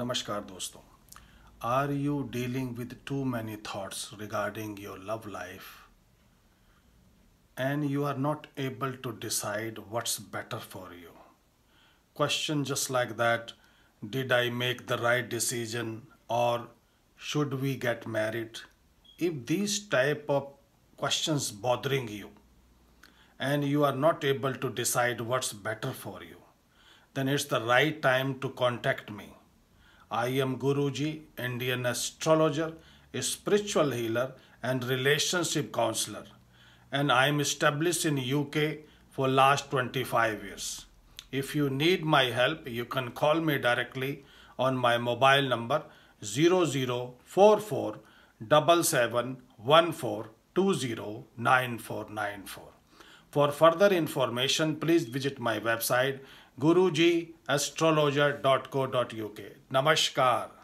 Namaskar dosto. Are you dealing with too many thoughts regarding your love life and you are not able to decide what's better for you? Question just like that, did I make the right decision or should we get married? If these type of questions bothering you and you are not able to decide what's better for you, then it's the right time to contact me. I am Guruji, Indian astrologer, a spiritual healer and relationship counselor. And I am established in UK for last 25 years. If you need my help, you can call me directly on my mobile number 0044 7714 for further information, please visit my website Guru ji astrologer dot co dot U K नमस्कार